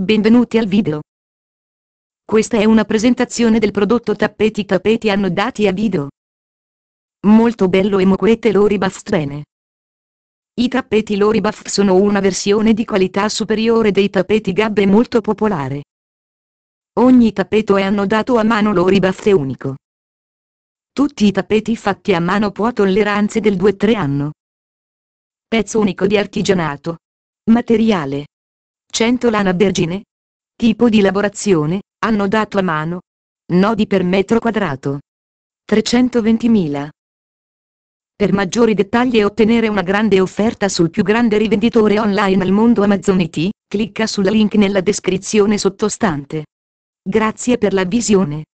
Benvenuti al video. Questa è una presentazione del prodotto tappeti tappeti annodati a video. Molto bello e moquette Lori Buff bene. I tappeti Lori Buff sono una versione di qualità superiore dei tappeti Gabbe molto popolare. Ogni tappeto è annodato a mano Lori Buff è unico. Tutti i tappeti fatti a mano può tolleranze del 2-3 anno. Pezzo unico di artigianato. Materiale 100 lana vergine? Tipo di lavorazione, hanno dato a mano. Nodi per metro quadrato. 320.000. Per maggiori dettagli e ottenere una grande offerta sul più grande rivenditore online al mondo Amazon IT, clicca sul link nella descrizione sottostante. Grazie per la visione.